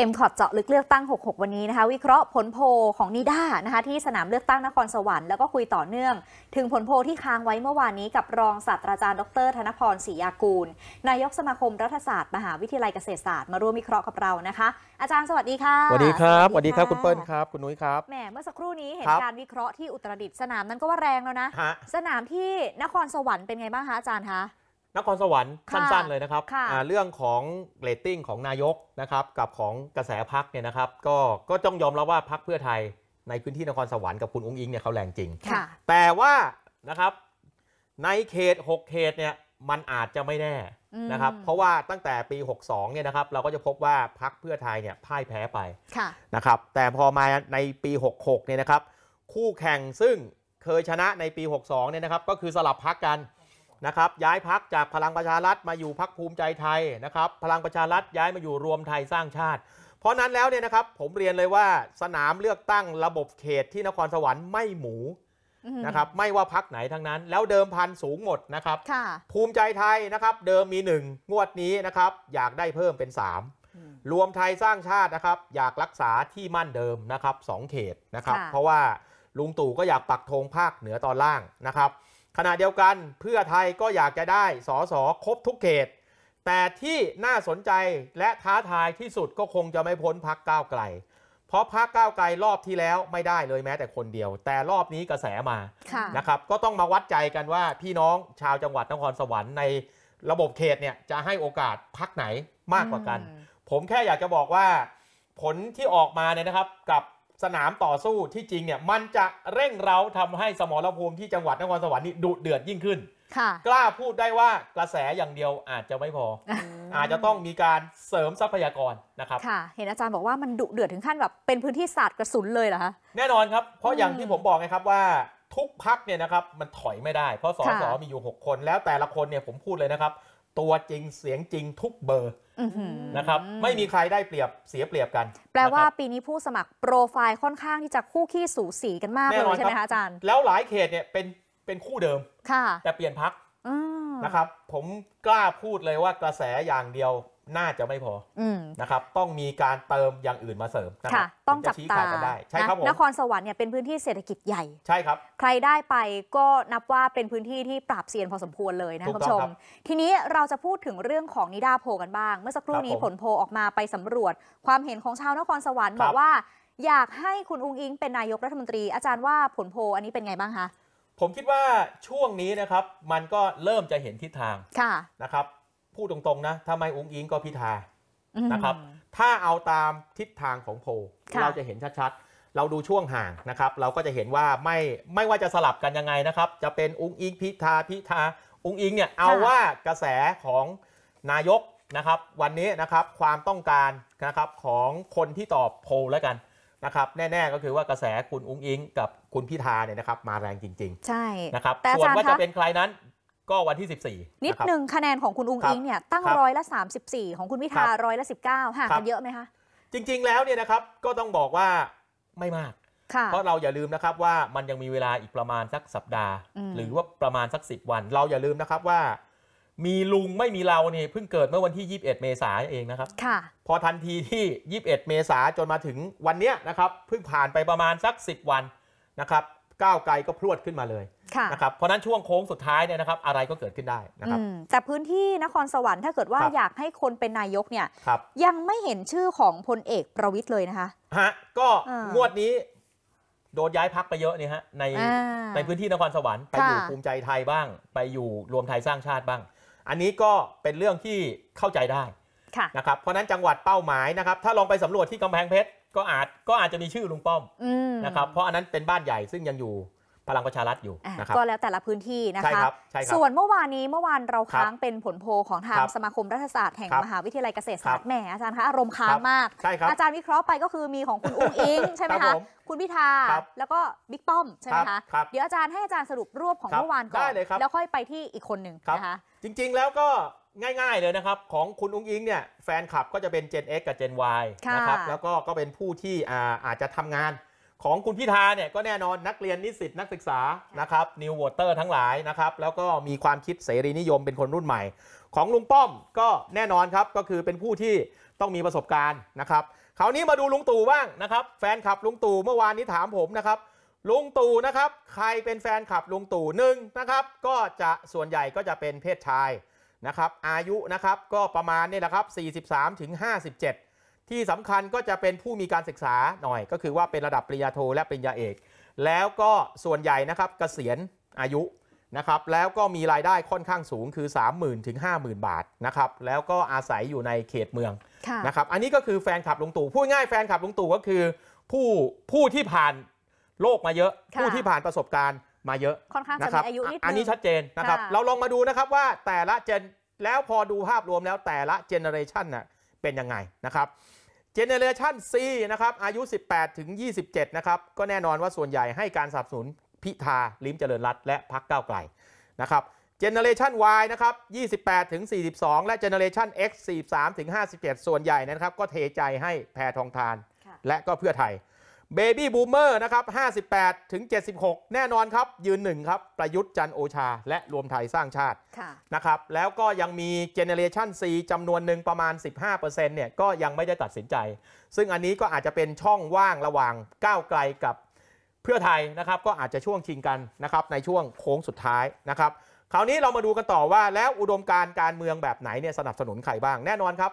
เอ็มขอดเจาะลึกเลือกตั้ง 66 วันนี้นะคะ วิเคราะห์ผลโพของนิด้านะคะที่สนามเลือกตั้งนครสวรรค์แล้วก็คุยต่อเนื่อง ถึงผลโพที่ค้างไว้เมื่อวานนี้กับรองศาสตราจารย์ดรธนพรศรียากูลนายกสมาคมรัฐศาสตร์มหาวิทยาลัยเกษตรศาสตร์มาร่วมวิเคราะห์กับเรานะคะ อาจารย์สวัสดีค่ะสวัสดีครับสวัสดีครับคุณเปิ้ลครับคุณนุ้ยครับแหมเมื่อสักครู่นี้เห็นการวิเคราะห์ที่อุตรดิตถ์สนามนั้นก็ว่าแรงแล้วนะสนามที่นครสวรรค์เป็นไงบ้างคะอาจารย์คะนครสวรรค์สั้นๆเลยนะครับ เรื่องของเรตติ้งของนายกนะครับกับของกระแสพักเนี่ยนะครับก็ก็ต้องยอมรับว่าพักเพื่อไทย ในพื้นที่นครสวรรค์กับคุณอุ้งอิงเนี่ยเขาแรงจริงแต่ว่านะครับในเขต6เขตเนี่ยมันอาจจะไม่แน่นะครับเพราะว่าตั้งแต่ปี 62เนี่ยนะครับเราก็จะพบว่าพักเพื่อไทยเนี่ยพ่ายแพ้ไปนะครับแต่พอมาในปี 66เนี่ยนะครับคู่แข่งซึ่งเคยชนะในปี 62เนี่ยนะครับก็คือสลับพักกันนะครับย้ายพักจากพลังประชารัฐมาอยู่พักภูมิใจไทยนะครับ พลังประชารัฐย้ายมาอยู่รวมไทยสร้างชาติ เพราะนั้นแล้วเนี่ยนะครับ ผมเรียนเลยว่าสนามเลือกตั้งระบบเขตที่นครสวรรค์ไม่หมูนะครับไม่ว่าพักไหนทั้งนั้น แล้วเดิมพันสูงหมดนะครับภูมิใจไทยนะครับ เดิมมี 1 งวดนี้นะครับ อยากได้เพิ่มเป็น 3 รวมไทยสร้างชาตินะครับ อยากรักษาที่มั่นเดิมนะครับสองเขตนะครับ เพราะว่าลุงตู่ก็อยากปักธงภาคเหนือตอนล่างนะครับขณะเดียวกันเพื่อไทยก็อยากจะได้สอสอครบทุกเขต แต่ที่น่าสนใจและท้าทายที่สุดก็คงจะไม่พ้นพักก้าวไกลเพราะพักก้าวไกลรอบที่แล้วไม่ได้เลยแม้แต่คนเดียว แต่รอบนี้กระแสมาะนะครับ ก็ต้องมาวัดใจกันว่าพี่น้องชาวจังหวัดนครสวรรค์ในระบบเขตเนี่ยจะให้โอกาสพักไหนมากกว่ากัน ผมแค่อยากจะบอกว่าผลที่ออกมาเนี่ยนะครับกับสนามต่อสู้ที่จริงเนี่ยมันจะเร่งเร้าทำให้สมรภูมิที่จังหวัดนครสวรรค์นี่ดุเดือดยิ่งขึ้นกล้าพูดได้ว่ากระแสอย่างเดียวอาจจะไม่พอ อาจจะต้องมีการเสริมทรัพยากรนะครับ ค่ะเห็นอาจารย์บอกว่ามันดุเดือดถึงขั้นแบบเป็นพื้นที่ศาสตร์กระสุนเลยเหรอคะ แน่นอนครับ เพราะอย่างที่ผมบอกไงครับว่าทุกพักเนี่ยนะครับ มันถอยไม่ได้ เพราะสสมีอยู่6 คน แล้วแต่ละคนเนี่ยผมพูดเลยนะครับตัวจริงเสียงจริงทุกเบอร์นะครับ ไม่มีใครได้เปรียบเสียเปรียบกัน แปลว่าปีนี้ผู้สมัครโปรไฟล์ค่อนข้างที่จะคู่ขี้สูสีกันมากเลยใช่ไหมคะอาจารย์ แล้วหลายเขตเนี่ยเป็นเป็นคู่เดิม ค่ะแต่เปลี่ยนพักนะครับ ผมกล้าพูดเลยว่ากระแสอย่างเดียวน่าจะไม่พออนะครับต้องมีการเติมอย่างอื่นมาเสริมนะครับต้องจับตาได้ใช่ครับผมนครสวรรค์เนี่ยเป็นพื้นที่เศรษฐกิจใหญ่ใช่ครับ ใครได้ไปก็นับว่าเป็นพื้นที่ที่ปราบเซียนพอสมควรเลยนะคุณผู้ชม ทีนี้เราจะพูดถึงเรื่องของนิดาโพกันบ้างเมื่อสักครู่นี้ผลโพออกมาไปสำรวจความเห็นของชาวนครสวรรค์บอกว่าอยากให้คุณอุงอิงเป็นนายกรัฐมนตรี อาจารย์ว่าผลโพอันนี้เป็นไงบ้างคะผมคิดว่าช่วงนี้นะครับ มันก็เริ่มจะเห็นทิศทางะนะครับพูดตรง ๆ นะถ้าไม่อุ้งอิงก็พิธา นะครับ ถ้าเอาตามทิศทางของโพ เราจะเห็นชัดๆ เราดูช่วงห่างนะครับ เราก็จะเห็นว่าไม่ ไม่ว่าจะสลับกันยังไงนะครับ จะเป็นอุ้งอิงพิธาพิธา อุ้งอิงเนี่ยเอาว่ากระแสของนายกนะครับ วันนี้นะครับความต้องการนะครับของคนที่ตอบโพแล้วกันนะครับ แน่ๆก็คือว่ากระแสคุณอุ้งอิงกับคุณพิธาเนี่ยนะครับมาแรงจริง ๆ ใช่ นะครับส่วนว่าจะเป็นใครนั้นก็วันที่ 14 นิดหนึ่งคะแนนของคุณอุงอิงเนี่ยตั้งร้อยละ34ของคุณพิธาร้อยละ19ห่างกันเยอะไหมคะจริง ๆ แล้วเนี่ยนะครับก็ต้องบอกว่าไม่มากเพราะเราอย่าลืมนะครับว่ามันยังมีเวลาอีกประมาณสักสัปดาห์ หรือว่าประมาณสัก10วัน เราอย่าลืมนะครับว่า มีลุงไม่มีเราเนี่ยเพิ่งเกิดเมื่อวันที่ 21 เมษายนเองนะครับพอทันทีที่ 21 เมษายนจนมาถึงวันเนี้ยนะครับเพิ่งผ่านไปประมาณสัก10วันนะครับก้าวไกลก็พรวดขึ้นมาเลยนะครับเพราะนั้นช่วงโค้งสุดท้ายเนี่ยนะครับ อะไรก็เกิดขึ้นได้นะครับแต่พื้นที่นครสวรรค์ถ้าเกิดว่าอยากให้คนเป็นนายกเนี่ยยังไม่เห็นชื่อของพลเอกประวิตยเลยนะคะฮะ ก็งวดนี้โดนย้ายพักไปเยอะนี่ฮะในในพื้นที่นครสวรรค์ไปอยู่ภูมิใจไทยบ้าง ไปอยู่รวมไทยสร้างชาติบ้าง อันนี้ก็เป็นเรื่องที่เข้าใจได้นะครับเพราะนั้นจังหวัดเป้าหมายนะครับถ้าลองไปสำรวจที่กำแพงเพชรก็อาจก็อาจจะมีชื่อลุงป้อมนะครับเพราะอันนั้นเป็นบ้านใหญ่ซึ่งยังอยู่พลังประชารัฐอยู่นะครับก็แล้วแต่ละพื้นที่นะคะใช่ครับ ส่วนเมื่อวานนี้เมื่อวานเราค้างเป็นผลโพของทางสมาคมรัฐศาสตร์แห่งมหาวิทยาลัยเกษตรศาสตร์แหมอาจารย์คะอารมณ์ค้างมาก อาจารย์วิเคราะห์ไปก็คือมีของคุณอุ้งอิงใช่ไหมคะคุณพิธาแล้วก็บิ๊กป้อมใช่ไหมคะเดี๋ยวอาจารย์ให้อาจารย์สรุปรวบของเมื่อวานก่อนแล้วค่อยไปที่อีกคนหนึ่งนะคะจริงๆแล้วก็ง่ายๆเลยนะครับ ของคุณอุ้งอิงเนี่ยแฟนคลับก็จะเป็น Gen X กับ Gen Y นะครับแล้วก็ก็เป็นผู้ที่อาจจะทำงาน ของคุณพิธาเนี่ยก็แน่นอนนักเรียนนิสิตนักศึกษานะครับนิวววเตอร์ทั้งหลายนะครับ แล้วก็มีความคิดเสรีนิยมเป็นคนรุ่นใหม่ ของลุงป้อมก็แน่นอนครับ ก็คือเป็นผู้ที่ต้องมีประสบการณ์นะครับคราวนี้มาดูลุงตู่บ้างนะครับ แฟนคลับลุงตู่เมื่อวานนี้ถามผมนะครับลุงตู่นะครับใครเป็นแฟนคลับลุงตู่หนึ่งนะครับก็จะส่วนใหญ่ก็จะเป็นเพศชายนะครับอายุนะครับก็ประมาณนี่แหละครับ 43 ถึง 57 ที่สำคัญก็จะเป็นผู้มีการศึกษาหน่อย ก็คือว่าเป็นระดับปริญญาโทและปริญญาเอก แล้วก็ส่วนใหญ่นะครับเกษียณอายุนะครับแล้วก็มีรายได้ค่อนข้างสูงคือ 30,000 ถึง 50,000 บาทนะครับแล้วก็อาศัยอยู่ในเขตเมืองนะครับอันนี้ก็คือแฟนขับลุงตู่พูดง่ายแฟนขับลุงตู่ก็คือผู้ผู้ที่ผ่านโลกมาเยอะผู้ที่ผ่านประสบการณ์มาเยอะค่อนข้างจะมีอายุนิดอันนี้ชัดเจนนะครับ เราลองมาดูนะครับว่าแต่ละเจน แล้วพอดูภาพรวมแล้วแต่ละเจเนอเรชันน่ะเป็นยังไงนะครับ เจเนเรชัน C นะครับอายุ 18ถึง27นะครับก็แน่นอนว่าส่วนใหญ่ให้การสนับสนุนพิธา ลิมเจริญรัตและพักก้าวไกลนะครับ เจเนเรชัน Y นะครับ28ถึง42 และเจเนเรชัน X 43ถึง57 ส่วนใหญ่นะครับก็เทใจให้แพทองทานและก็เพื่อไทยเบบี้บูมเมอร์นะครับ 58 ถึง 76 แน่นอนครับ ยืนหนึ่งครับ ประยุทธ์ จันโอชา และรวมไทยสร้างชาตินะครับ แล้วก็ยังมีเจเนเรชัน C จำนวนหนึ่งประมาณ 15%เนี่ย ก็ยังไม่ได้ตัดสินใจ ซึ่งอันนี้ก็อาจจะเป็นช่องว่างระหว่าง ก้าวไกลกับเพื่อไทยนะครับ ก็อาจจะช่วงชิงกันนะครับ ในช่วงโค้งสุดท้ายนะครับ คราวนี้เรามาดูกันต่อว่า แล้วอุดมการการเมืองแบบไหนเนี่ยสนับสนุนใครบ้าง แน่นอนครับ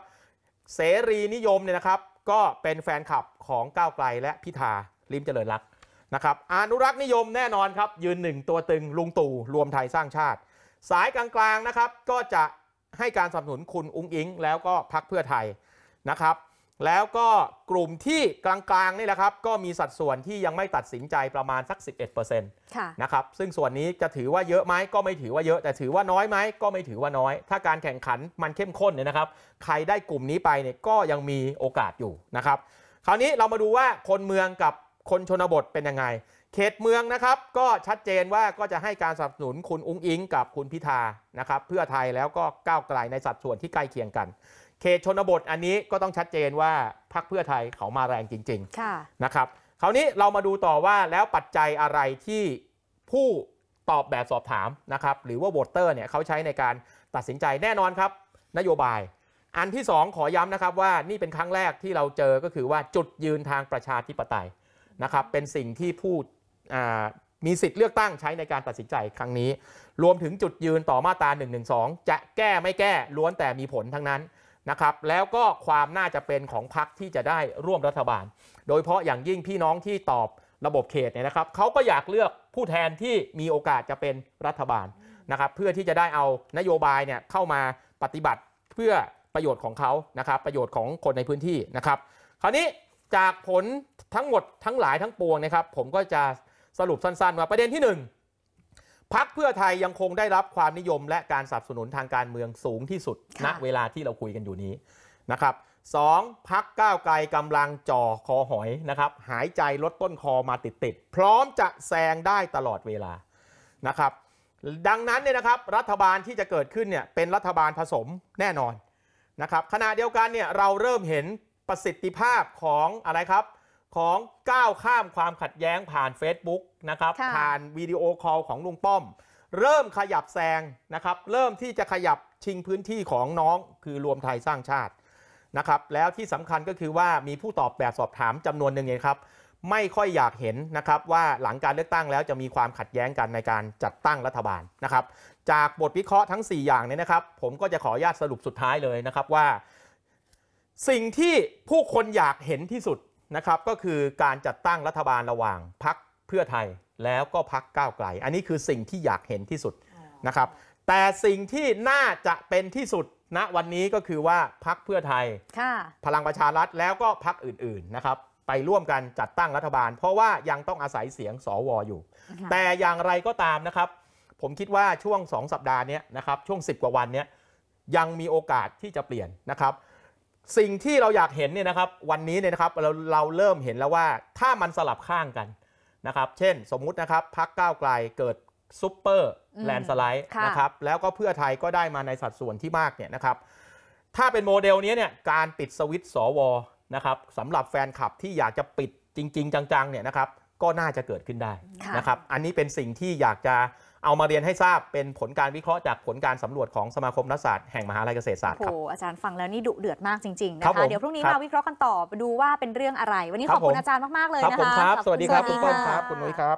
เสรีนิยมเนี่ยนะครับก็เป็นแฟนคลับของก้าวไกลและพิธาลิมเจริญรักนะครับ อนุรักษ์นิยมแน่นอนครับ ยืนหนึ่งตัวตึงลุงตู่รวมไทยสร้างชาติ สายกลางๆนะครับ ก็จะให้การสนับสนุนคุณอุ้งอิงแล้วก็พักเพื่อไทยนะครับแล้วก็กลุ่มที่กลางๆนี่แหละครับ ก็มีสัดส่วนที่ยังไม่ตัดสินใจประมาณสัก11%นะครับซึ่งส่วนนี้จะถือว่าเยอะไหมก็ไม่ถือว่าเยอะ แต่ถือว่าน้อยไหมก็ไม่ถือว่าน้อย ถ้าการแข่งขันมันเข้มข้นเนี่ยนะครับ ใครได้กลุ่มนี้ไปเนี่ยก็ยังมีโอกาสอยู่นะครับคราวนี้เรามาดูว่าคนเมืองกับคนชนบทเป็นยังไงเขตเมืองนะครับก็ชัดเจนว่าก็จะให้การสนับสนุนคุณอุ้งอิงกับคุณพิธานะครับเพื่อไทยแล้วก็ก้าวไกลในสัดส่วนที่ใกล้เคียงกันเขตชนบทอันนี้ก็ต้องชัดเจนว่าพรรคเพื่อไทยเขามาแรงจริงๆนะครับคราวนี้เรามาดูต่อว่าแล้วปัจจัยอะไรที่ผู้ตอบแบบสอบถามนะครับหรือว่าโวตเตอร์เนี่ยเขาใช้ในการตัดสินใจแน่นอนครับ นโยบาย อันที่ 2 ขอย้ำนะครับว่านี่เป็นครั้งแรกที่เราเจอก็คือว่าจุดยืนทางประชาธิปไตยนะครับเป็นสิ่งที่ผู้มีสิทธิ์เลือกตั้งใช้ในการตัดสินใจครั้งนี้ รวมถึงจุดยืนต่อมาตรา1นึจะแก้ไม่แก้ล้วนแต่มีผลทั้งนั้นนะครับแล้วก็ความน่าจะเป็นของพรรคที่จะได้ร่วมรัฐบาล โดยเพราะอย่างยิ่งพี่น้องที่ตอบระบบเขตเนี่ยนะครับเขาก็อยากเลือกผู้แทนที่มีโอกาสจะเป็นรัฐบาลนะครับเพื่อที่จะได้เอานโยบายเนี่ยเข้ามาปฏิบัติเพื่อประโยชน์ของเขานะครับประโยชน์ของคนในพื้นที่นะครับคราวนี้จากผลทั้งหมดทั้งหลายทั้งปวงนะครับผมก็จะสรุปสั้นๆว่าประเด็นที่ 1พักเพื่อไทยยังคงได้รับความนิยมและการสนับสนุนทางการเมืองสูงที่สุด ณเวลาที่เราคุยกันอยู่นี้นะครับสองพักก้าวไกลกำลังจ่อคอหอยนะครับหายใจลดต้นคอมาติดติดพร้อมจะแซงได้ตลอดเวลานะครับ ดังนั้นเนี่ยนะครับรัฐบาลที่จะเกิดขึ้นเนี่ยเป็นรัฐบาลผสมแน่นอนนะครับ ขณะเดียวกันเนี่ยเราเริ่มเห็นประสิทธิภาพของอะไรครับของก้าวข้ามความขัดแย้งผ่าน Facebook นะครับ ผ่านวิดีโอคอลของลุงป้อม เริ่มขยับแซงนะครับ เริ่มที่จะขยับชิงพื้นที่ของน้องคือรวมไทยสร้างชาตินะครับ แล้วที่สำคัญก็คือว่ามีผู้ตอบแบบสอบถามจำนวนหนึ่งเองครับ ไม่ค่อยอยากเห็นนะครับ ว่าหลังการเลือกตั้งแล้วจะมีความขัดแย้งกันในการจัดตั้งรัฐบาลนะครับจากบทวิเคราะห์ทั้ง 4 อย่างนี้นะครับ ผมก็จะขออนุญาตสรุปสุดท้ายเลยนะครับว่า สิ่งที่ผู้คนอยากเห็นที่สุดนะครับก็คือการจัดตั้งรัฐบาลระหว่างพักเพื่อไทยแล้วก็พักก้าวไกล อันนี้คือสิ่งที่อยากเห็นที่สุดนะครับ แต่สิ่งที่น่าจะเป็นที่สุดณนะวันนี้ก็คือว่าพักเพื่อไทยพลังประชารัฐแล้วก็พักอื่นๆนะครับ ไปร่วมกันจัดตั้งรัฐบาล เพราะว่ายังต้องอาศัยเสียงสอวออยู่ แต่อย่างไรก็ตามนะครับ ผมคิดว่าช่วง 2 สัปดาห์นี้นะครับช่วง10กว่าวันนี้ยังมีโอกาสที่จะเปลี่ยนนะครับสิ่งที่เราอยากเห็นเนี่ยนะครับวันนี้เนี่ยนะครับเราเราเริ่มเห็นแล้วว่าถ้ามันสลับข้างกันนะครับ เช่น สมมุตินะครับพักก้าวไกลเกิดซูเปอร์แลนสไลด์นะครับแล้วก็เพื่อไทยก็ได้มาในสัดส่วนที่มากเนี่ยนะครับถ้าเป็นโมเดลนี้เนี่ยการปิดสวิตสวนะครับสำหรับแฟนคลับที่อยากจะปิดจริง ๆ จัง ๆ เนี่ยนะครับก็น่าจะเกิดขึ้นได้นะครับอันนี้เป็นสิ่งที่อยากจะเอามาเรียนให้ทราบเป็นผลการวิเคราะห์จากผลการสำรวจของสมาคมนักศาสตร์แห่งมหาลัยเกษตรศาสตร์ครับ โอ้อาจารย์ฟังแล้ว นี่ดุเดือดมากจริงๆนะคะเดี๋ยวพรุ่งนี้มาวิเคราะห์กันต่อดูว่าเป็นเรื่องอะไร วันนี้ขอบคุณอาจารย์ มาก ๆ เลยนะคะขอบคุณครับ สวัสดีครับคุณป้อมครับคุณนุ้ยครับ